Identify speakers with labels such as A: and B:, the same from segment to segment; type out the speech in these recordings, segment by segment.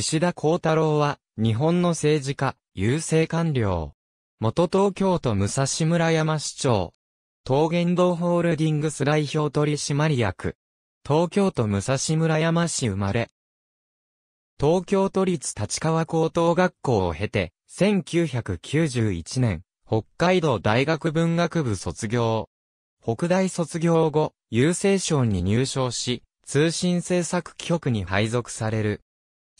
A: 宍田幸太郎は、日本の政治家、郵政官僚。元東京都武蔵村山市長。東源道ホールディングス代表取締役。東京都武蔵村山市生まれ。東京都立立川高等学校を経て、1991年、北海道大学文学部卒業。北大卒業後、郵政省に入省し、通信政策局に配属される。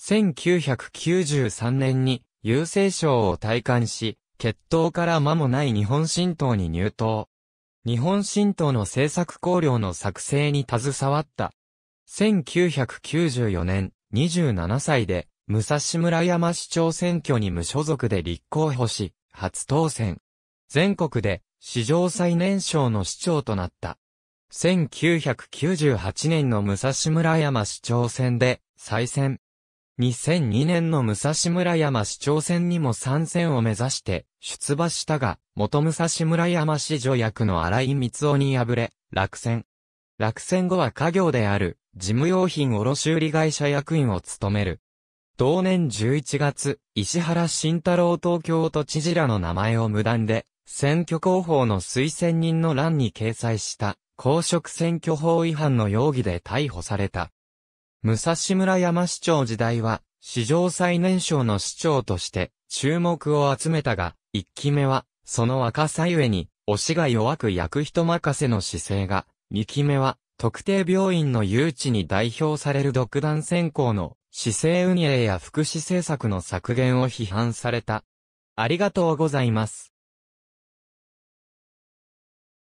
A: 1993年に郵政省を退官し、決闘から間もない日本新党に入党。日本新党の政策考領の作成に携わった。1994年、27歳で、武蔵村山市長選挙に無所属で立候補し、初当選。全国で、史上最年少の市長となった。1998年の武蔵村山市長選で、再選。2002年の武蔵村山市長選にも参戦を目指して出馬したが、元武蔵村山市助役の荒井光雄に敗れ、落選。落選後は家業である事務用品卸売会社役員を務める。同年11月、石原慎太郎東京都知事らの名前を無断で、選挙広報の推薦人の欄に掲載した、公職選挙法違反の容疑で逮捕された。武蔵村山市長時代は、史上最年少の市長として、注目を集めたが、一期目は、その若さゆえに、推しが弱く役人任せの姿勢が、二期目は、特定病院の誘致に代表される独断専攻の、市政運営や福祉政策の削減を批判された。ありがとうございます。